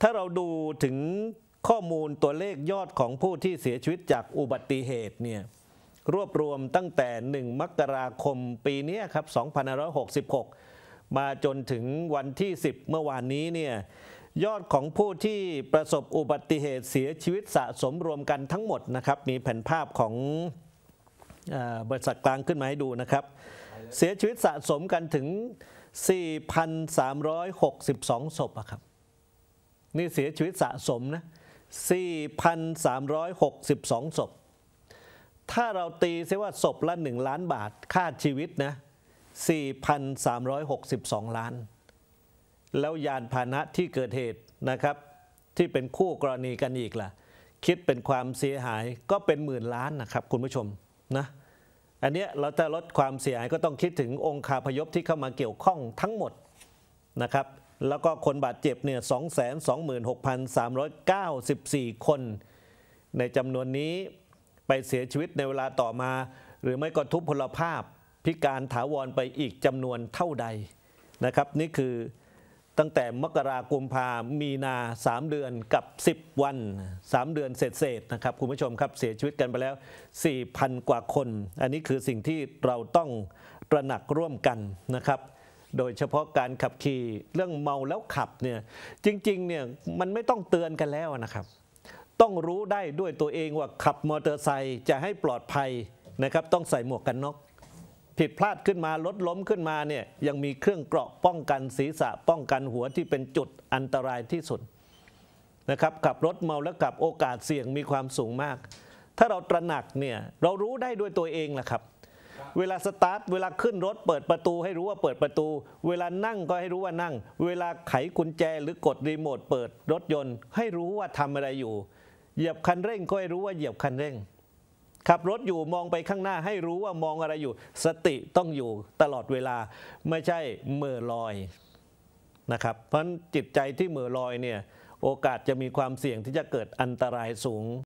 ถ้าเราดูถึงข้อมูลตัวเลขยอดของผู้ที่เสียชีวิตจากอุบัติเหตุเนี่ยรวบรวมตั้งแต่ 1 มกราคมปีนี้ครับ 2566 มาจนถึงวันที่ 10 เมื่อวานนี้เนี่ยยอดของผู้ที่ประสบอุบัติเหตุ เสียชีวิตสะสมรวมกันทั้งหมดนะครับมีแผ่นภาพของบริษัทกลางขึ้นมาให้ดูนะครับเสียชีวิตสะสมกันถึง 4,362 ศพครับนี่เสียชีวิตสะสมนะ 4,362 ศพ ถ้าเราตีเสียว่าศพละ 1 ล้านบาทค่าชีวิตนะ 4,362 ล้าน แล้วยานพาหนะที่เกิดเหตุนะครับ ที่เป็นคู่กรณีกันอีกล่ะ คิดเป็นความเสียหายก็เป็นหมื่นล้านนะครับ คุณผู้ชมนะ อันนี้เราจะลดความเสียหายก็ต้องคิดถึงองค์คาพยพที่เข้ามาเกี่ยวข้องทั้งหมดนะครับแล้วก็คนบาดเจ็บเนี่ย226,394 คน ในจำนวนนี้ไปเสียชีวิตในเวลาต่อมา หรือไม่ก็ทุพพลภาพพิการถาวรไปอีกจำนวนเท่าใดนะครับ นี่คือตั้งแต่มกราคมพามีนา 3 เดือนกับ 10 วัน 3 เดือนเศษจนะครับคุณผู้ชมครับเสียชีวิตกันไปแล้ว4,000กว่าคน อันนี้คือสิ่งที่เราต้องตระหนักร่วมกันนะครับโดยเฉพาะการขับขี่เรื่องเมาแล้วขับเนี่ยจริงๆเนี่ยมันไม่ต้องเตือนกันแล้วนะครับ ต้องรู้ได้ด้วยตัวเองว่าขับมอเตอร์ไซค์จะให้ปลอดภัยนะครับ ต้องใส่หมวกกันน็อกผิดพลาดขึ้นมารถล้มขึ้นมาเนี่ยยังมีเครื่องเกราะป้องกันศีรษะป้องกันหัวที่เป็นจุดอันตรายที่สุดนะครับ ขับรถเมาแล้วขับโอกาสเสี่ยงมีความสูงมาก ถ้าเราตระหนักเนี่ยเรารู้ได้ด้วยตัวเองแหละครับเวลาสตาร์ทเวลาขึ้นรถเปิดประตู ให้รู้ว่าเปิดประตู เวลานั่งก็ให้รู้ว่านั่ง เวลาไขกุญแจหรือกดรีโมทเปิดรถยนต์ ให้รู้ว่าทำอะไรอยู่ เหยียบคันเร่งก็ให้รู้ว่าเหยียบคันเร่งขับรถอยู่มองไปข้างหน้าให้รู้ว่ามองอะไรอยู่ สติต้องอยู่ ตลอดเวลาไม่ใช่เมื่อลอยนะครับเพราะจิตใจที่เมื่อลอยเนี่ยโอกาสจะมีความเสี่ยงที่จะเกิดอันตรายสูง